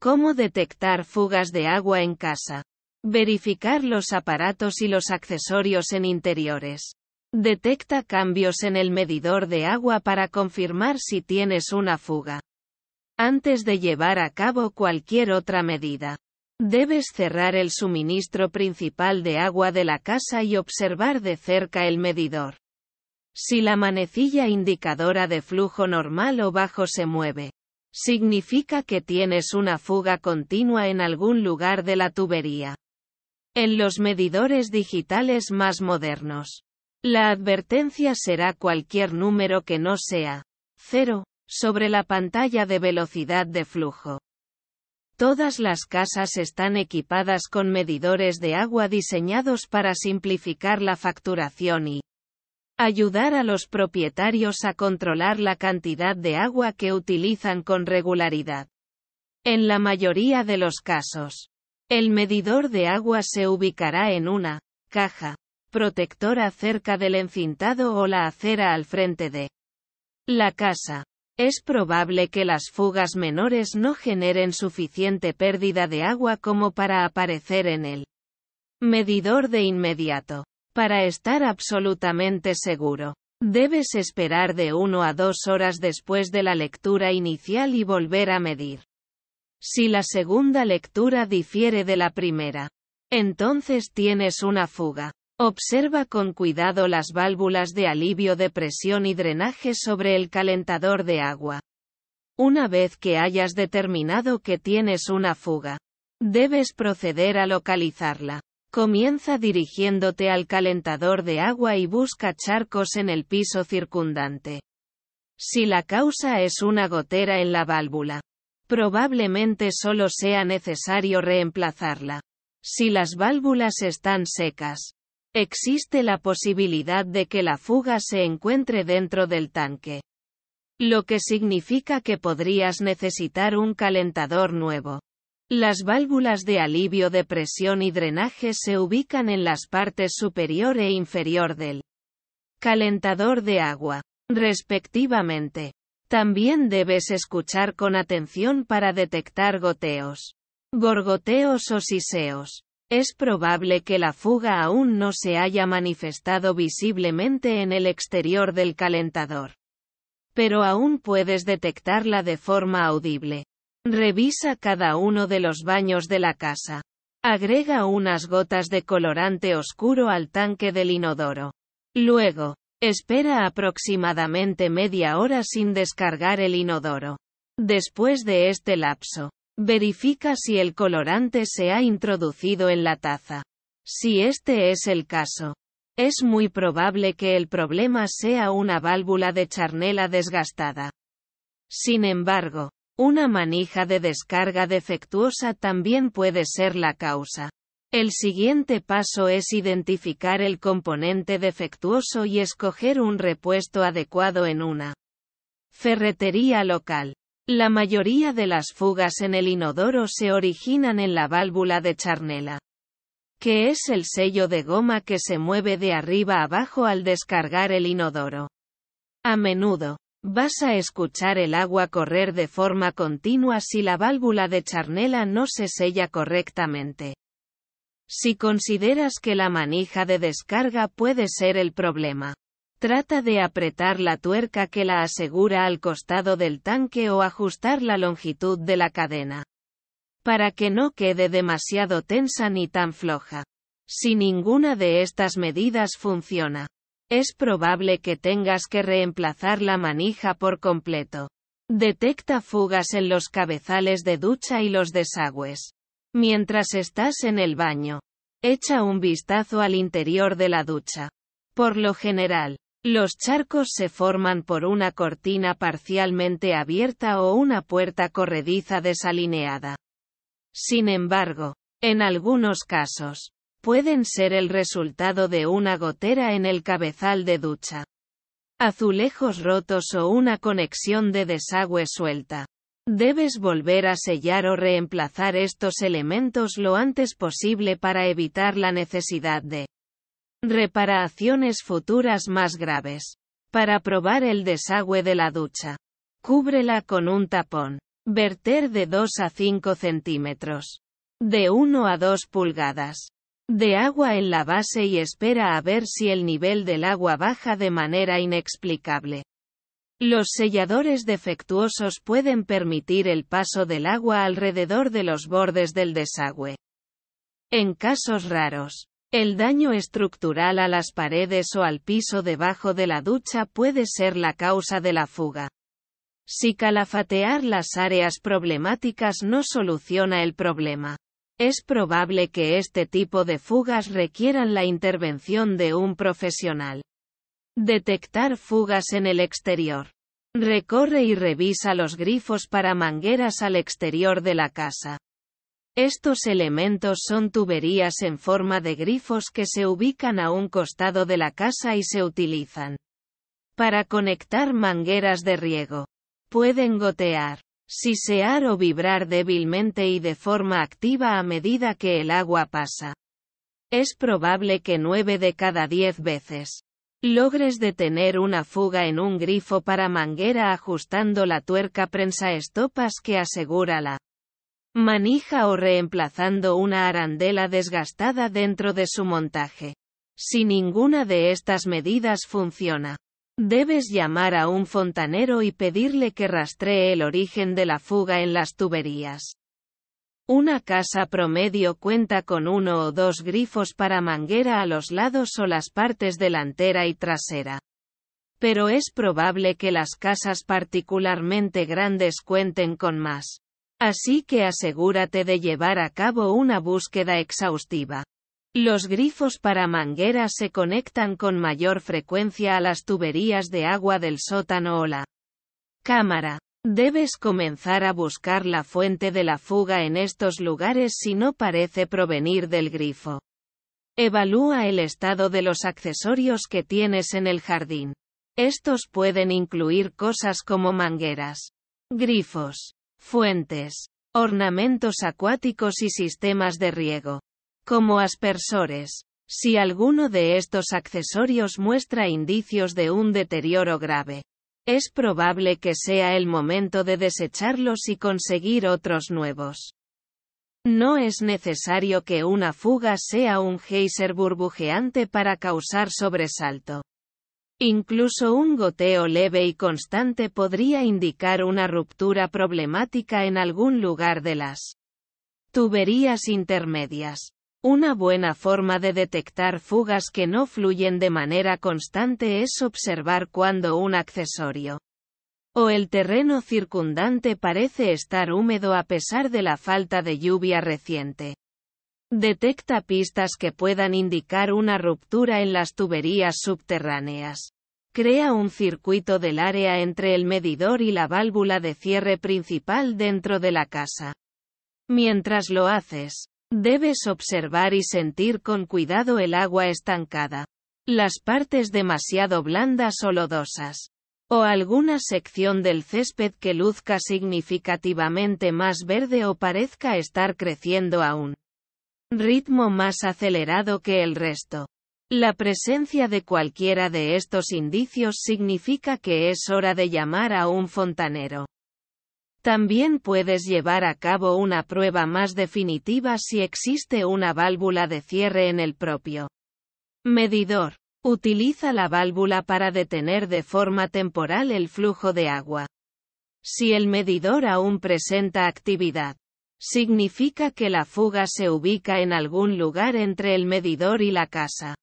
Cómo detectar fugas de agua en casa. Verificar los aparatos y los accesorios en interiores. Detecta cambios en el medidor de agua para confirmar si tienes una fuga. Antes de llevar a cabo cualquier otra medida, debes cerrar el suministro principal de agua de la casa y observar de cerca el medidor. Si la manecilla indicadora de flujo normal o bajo se mueve, Significa que tienes una fuga continua en algún lugar de la tubería. En los medidores digitales más modernos. La advertencia será cualquier número que no sea cero sobre la pantalla de velocidad de flujo. Todas las casas están equipadas con medidores de agua diseñados para simplificar la facturación y Ayudar a los propietarios a controlar la cantidad de agua que utilizan con regularidad. En la mayoría de los casos, el medidor de agua se ubicará en una caja protectora cerca del encintado o la acera al frente de la casa. Es probable que las fugas menores no generen suficiente pérdida de agua como para aparecer en el medidor de inmediato. Para estar absolutamente seguro, debes esperar de 1 a 2 horas después de la lectura inicial y volver a medir. Si la segunda lectura difiere de la primera, entonces tienes una fuga. Observa con cuidado las válvulas de alivio de presión y drenaje sobre el calentador de agua. Una vez que hayas determinado que tienes una fuga, debes proceder a localizarla. Comienza dirigiéndote al calentador de agua y busca charcos en el piso circundante. Si la causa es una gotera en la válvula, probablemente solo sea necesario reemplazarla. Si las válvulas están secas, existe la posibilidad de que la fuga se encuentre dentro del tanque. Lo que significa que podrías necesitar un calentador nuevo. Las válvulas de alivio de presión y drenaje se ubican en las partes superior e inferior del calentador de agua, respectivamente. También debes escuchar con atención para detectar goteos, gorgoteos o siseos. Es probable que la fuga aún no se haya manifestado visiblemente en el exterior del calentador. Pero aún puedes detectarla de forma audible. Revisa cada uno de los baños de la casa. Agrega unas gotas de colorante oscuro al tanque del inodoro. Luego, espera aproximadamente media hora sin descargar el inodoro. Después de este lapso, verifica si el colorante se ha introducido en la taza. Si este es el caso, es muy probable que el problema sea una válvula de charnela desgastada. Sin embargo, una manija de descarga defectuosa también puede ser la causa. El siguiente paso es identificar el componente defectuoso y escoger un repuesto adecuado en una ferretería local. La mayoría de las fugas en el inodoro se originan en la válvula de charnela, que es el sello de goma que se mueve de arriba abajo al descargar el inodoro. A menudo, Vas a escuchar el agua correr de forma continua si la válvula de charnela no se sella correctamente. Si consideras que la manija de descarga puede ser el problema, trata de apretar la tuerca que la asegura al costado del tanque o ajustar la longitud de la cadena. Para que no quede demasiado tensa ni tan floja. Si ninguna de estas medidas funciona, es probable que tengas que reemplazar la manija por completo. Detecta fugas en los cabezales de ducha y los desagües. Mientras estás en el baño, echa un vistazo al interior de la ducha. Por lo general, los charcos se forman por una cortina parcialmente abierta o una puerta corrediza desalineada. Sin embargo, en algunos casos, pueden ser el resultado de una gotera en el cabezal de ducha, azulejos rotos o una conexión de desagüe suelta. Debes volver a sellar o reemplazar estos elementos lo antes posible para evitar la necesidad de reparaciones futuras más graves. Para probar el desagüe de la ducha, cúbrela con un tapón. Verter de 2 a 5 centímetros. De 1 a 2 pulgadas de agua en la base y espera a ver si el nivel del agua baja de manera inexplicable. Los selladores defectuosos pueden permitir el paso del agua alrededor de los bordes del desagüe. En casos raros, el daño estructural a las paredes o al piso debajo de la ducha puede ser la causa de la fuga. Si calafatear las áreas problemáticas no soluciona el problema, es probable que este tipo de fugas requieran la intervención de un profesional. Detectar fugas en el exterior. Recorre y revisa los grifos para mangueras al exterior de la casa. Estos elementos son tuberías en forma de grifos que se ubican a un costado de la casa y se utilizan para conectar mangueras de riego. Pueden gotear, sisear o vibrar débilmente y de forma activa a medida que el agua pasa. Es probable que nueve de cada 10 veces logres detener una fuga en un grifo para manguera ajustando la tuerca prensa estopas que asegura la manija o reemplazando una arandela desgastada dentro de su montaje. Si ninguna de estas medidas funciona, Debes llamar a un fontanero y pedirle que rastree el origen de la fuga en las tuberías. Una casa promedio cuenta con uno o dos grifos para manguera a los lados o las partes delantera y trasera. Pero es probable que las casas particularmente grandes cuenten con más. Así que asegúrate de llevar a cabo una búsqueda exhaustiva. Los grifos para mangueras se conectan con mayor frecuencia a las tuberías de agua del sótano o la cámara. Debes comenzar a buscar la fuente de la fuga en estos lugares si no parece provenir del grifo. Evalúa el estado de los accesorios que tienes en el jardín. Estos pueden incluir cosas como mangueras, grifos, fuentes, ornamentos acuáticos y sistemas de riego. Como aspersores. Si alguno de estos accesorios muestra indicios de un deterioro grave, es probable que sea el momento de desecharlos y conseguir otros nuevos. No es necesario que una fuga sea un geyser burbujeante para causar sobresalto. Incluso un goteo leve y constante podría indicar una ruptura problemática en algún lugar de las tuberías intermedias. Una buena forma de detectar fugas que no fluyen de manera constante es observar cuando un accesorio o el terreno circundante parece estar húmedo a pesar de la falta de lluvia reciente. Detecta pistas que puedan indicar una ruptura en las tuberías subterráneas. Crea un circuito del área entre el medidor y la válvula de cierre principal dentro de la casa. Mientras lo haces, Debes observar y sentir con cuidado el agua estancada. Las partes demasiado blandas o lodosas. O alguna sección del césped que luzca significativamente más verde o parezca estar creciendo a un ritmo más acelerado que el resto. La presencia de cualquiera de estos indicios significa que es hora de llamar a un fontanero. También puedes llevar a cabo una prueba más definitiva si existe una válvula de cierre en el propio medidor. Utiliza la válvula para detener de forma temporal el flujo de agua. Si el medidor aún presenta actividad, significa que la fuga se ubica en algún lugar entre el medidor y la casa.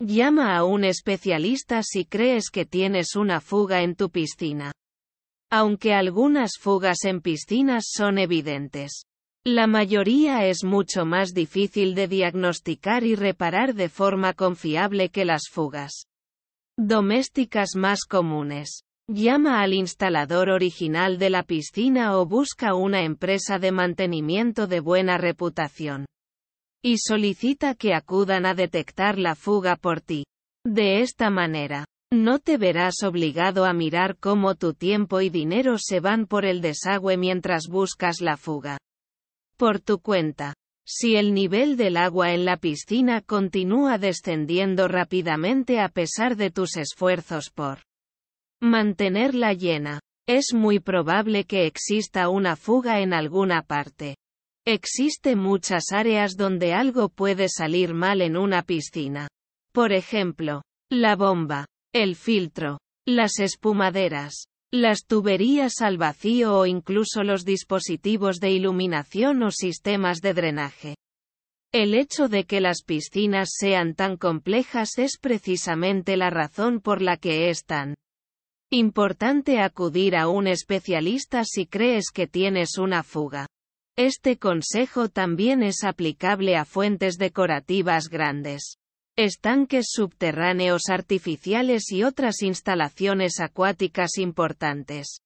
Llama a un especialista si crees que tienes una fuga en tu piscina. Aunque algunas fugas en piscinas son evidentes. La mayoría es mucho más difícil de diagnosticar y reparar de forma confiable que las fugas domésticas más comunes. Llama al instalador original de la piscina o busca una empresa de mantenimiento de buena reputación. Y solicita que acudan a detectar la fuga por ti. De esta manera, no te verás obligado a mirar cómo tu tiempo y dinero se van por el desagüe mientras buscas la fuga. Por tu cuenta. Si el nivel del agua en la piscina continúa descendiendo rápidamente a pesar de tus esfuerzos por mantenerla llena, es muy probable que exista una fuga en alguna parte. Existe muchas áreas donde algo puede salir mal en una piscina. Por ejemplo, la bomba, el filtro, las espumaderas, las tuberías al vacío o incluso los dispositivos de iluminación o sistemas de drenaje. El hecho de que las piscinas sean tan complejas es precisamente la razón por la que es tan importante acudir a un especialista si crees que tienes una fuga. Este consejo también es aplicable a fuentes decorativas grandes estanques subterráneos artificiales y otras instalaciones acuáticas importantes.